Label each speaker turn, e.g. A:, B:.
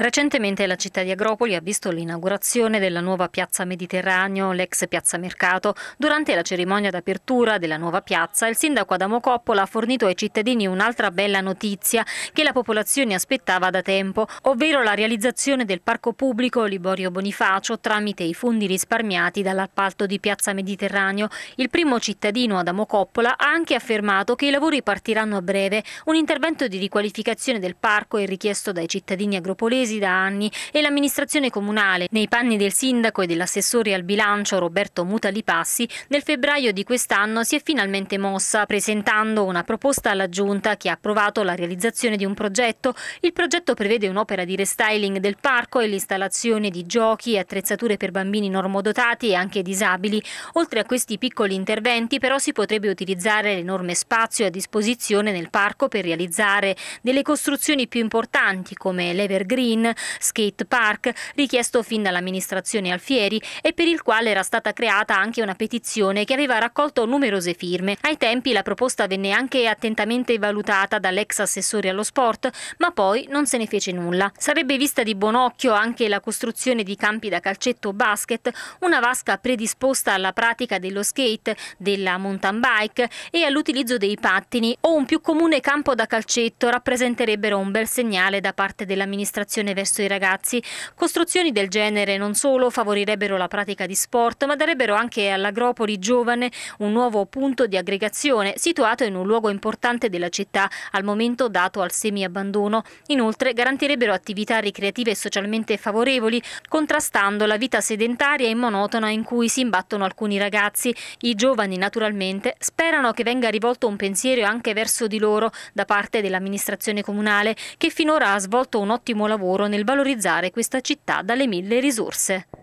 A: Recentemente la città di Agropoli ha visto l'inaugurazione della nuova piazza Mediterraneo, l'ex piazza Mercato. Durante la cerimonia d'apertura della nuova piazza, il sindaco Adamo Coppola ha fornito ai cittadini un'altra bella notizia che la popolazione aspettava da tempo, ovvero la realizzazione del parco pubblico Liborio Bonifacio tramite i fondi risparmiati dall'appalto di piazza Mediterraneo. Il primo cittadino Adamo Coppola ha anche affermato che i lavori partiranno a breve. Un intervento di riqualificazione del parco è richiesto dai cittadini agropolesi attesi da anni e l'amministrazione comunale, nei panni del sindaco e dell'assessore al bilancio Roberto Mutalipassi, nel febbraio di quest'anno si è finalmente mossa, presentando una proposta alla Giunta che ha approvato la realizzazione di un progetto. Il progetto prevede un'opera di restyling del parco e l'installazione di giochi e attrezzature per bambini normodotati e anche disabili. Oltre a questi piccoli interventi però si potrebbe utilizzare l'enorme spazio a disposizione nel parco per realizzare delle costruzioni più importanti come l'Evergreen Green Skate Park, richiesto fin dall'amministrazione Alfieri e per il quale era stata creata anche una petizione che aveva raccolto numerose firme. Ai tempi la proposta venne anche attentamente valutata dall'ex assessore allo sport, ma poi non se ne fece nulla. Sarebbe vista di buon occhio anche la costruzione di campi da calcetto o basket, una vasca predisposta alla pratica dello skate, della mountain bike e all'utilizzo dei pattini o un più comune campo da calcetto rappresenterebbero un bel segnale da parte dell'amministrazione donne verso i ragazzi. Costruzioni del genere non solo favorirebbero la pratica di sport, ma darebbero anche all'Agropoli Giovane un nuovo punto di aggregazione, situato in un luogo importante della città, al momento dato al semiabbandono. Inoltre garantirebbero attività ricreative e socialmente favorevoli, contrastando la vita sedentaria e monotona in cui si imbattono alcuni ragazzi. I giovani, naturalmente, sperano che venga rivolto un pensiero anche verso di loro da parte dell'amministrazione comunale, che finora ha svolto un ottimo lavoro lavoro nel valorizzare questa città dalle mille risorse.